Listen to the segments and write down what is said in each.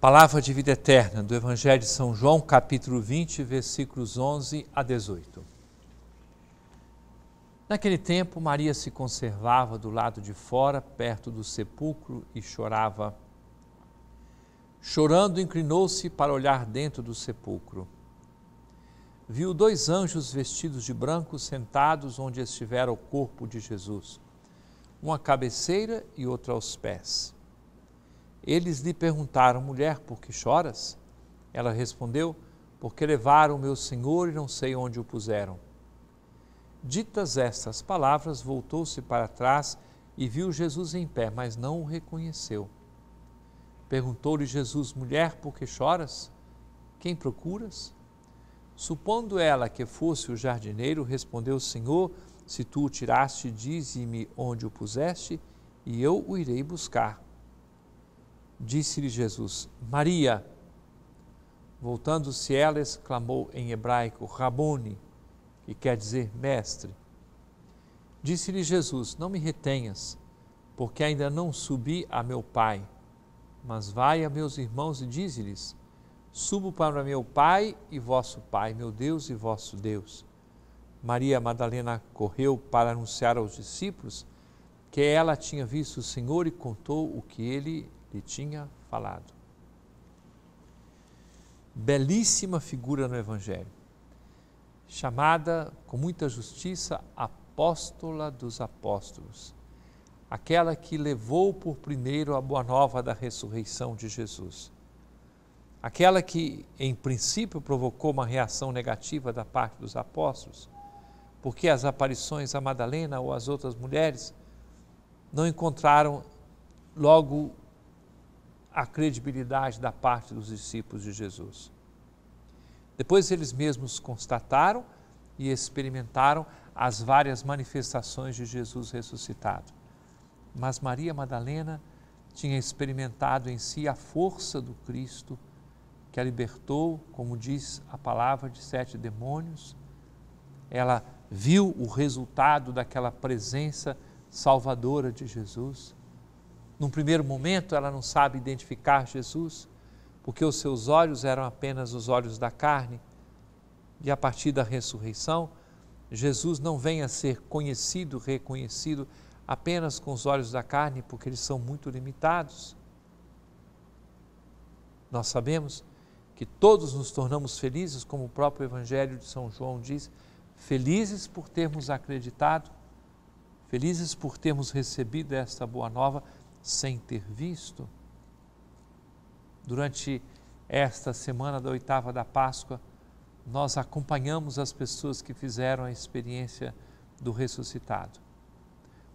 Palavra de vida eterna do Evangelho de São João, capítulo 20, versículos 11 a 18. Naquele tempo, Maria se conservava do lado de fora, perto do sepulcro, e chorava. Chorando, inclinou-se para olhar dentro do sepulcro. Viu dois anjos vestidos de branco sentados onde estivera o corpo de Jesus, uma à cabeceira e outra aos pés. Eles lhe perguntaram, mulher, por que choras? Ela respondeu, porque levaram meu senhor e não sei onde o puseram. Ditas estas palavras, voltou-se para trás e viu Jesus em pé, mas não o reconheceu. Perguntou-lhe Jesus, mulher, por que choras? Quem procuras? Supondo ela que fosse o jardineiro, respondeu: Senhor, se tu o tiraste, dize-me onde o puseste, e eu o irei buscar. Disse-lhe Jesus: Maria. Voltando-se ela, exclamou em hebraico: Rabone, que quer dizer mestre. Disse-lhe Jesus: Não me retenhas, porque ainda não subi a meu Pai. Mas vai a meus irmãos e dize-lhes: Subo para meu Pai e vosso Pai, meu Deus e vosso Deus. Maria Madalena correu para anunciar aos discípulos que ela tinha visto o Senhor e contou o que ele lhe tinha falado. Belíssima figura no Evangelho, chamada com muita justiça Apóstola dos Apóstolos, aquela que levou por primeiro a boa nova da ressurreição de Jesus, aquela que, em princípio, provocou uma reação negativa da parte dos apóstolos, porque as aparições a Madalena ou as outras mulheres não encontraram logo a credibilidade da parte dos discípulos de Jesus. Depois eles mesmos constataram e experimentaram as várias manifestações de Jesus ressuscitado. Mas Maria Madalena tinha experimentado em si a força do Cristo que a libertou, como diz a palavra, de sete demônios. Ela viu o resultado daquela presença salvadora de Jesus. Num primeiro momento, ela não sabe identificar Jesus, porque os seus olhos eram apenas os olhos da carne, e a partir da ressurreição, Jesus não vem a ser conhecido, reconhecido apenas com os olhos da carne, porque eles são muito limitados. Nós sabemos que todos nos tornamos felizes, como o próprio Evangelho de São João diz, felizes por termos acreditado Felizes por termos recebido esta boa nova sem ter visto. Durante esta semana da oitava da Páscoa, nós acompanhamos as pessoas que fizeram a experiência do ressuscitado.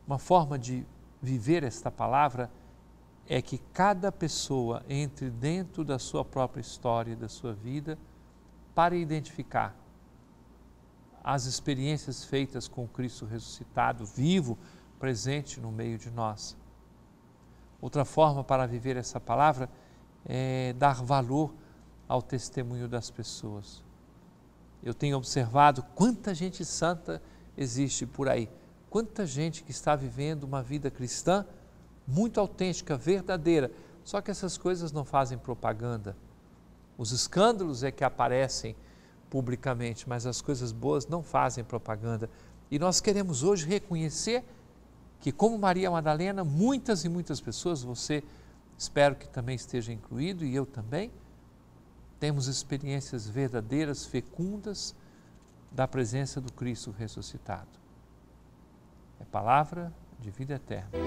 Uma forma de viver esta palavra é que cada pessoa entre dentro da sua própria história e da sua vida para identificar as experiências feitas com Cristo ressuscitado, vivo, presente no meio de nós. Outra forma para viver essa palavra é dar valor ao testemunho das pessoas. Eu tenho observado quanta gente santa existe por aí, quanta gente que está vivendo uma vida cristã muito autêntica, verdadeira. Só que essas coisas não fazem propaganda. Os escândalos é que aparecem publicamente, mas as coisas boas não fazem propaganda. E nós queremos hoje reconhecer que, como Maria Madalena, muitas e muitas pessoas, você espero que também esteja incluído e eu também, temos experiências verdadeiras, fecundas da presença do Cristo ressuscitado. É palavra de vida eterna.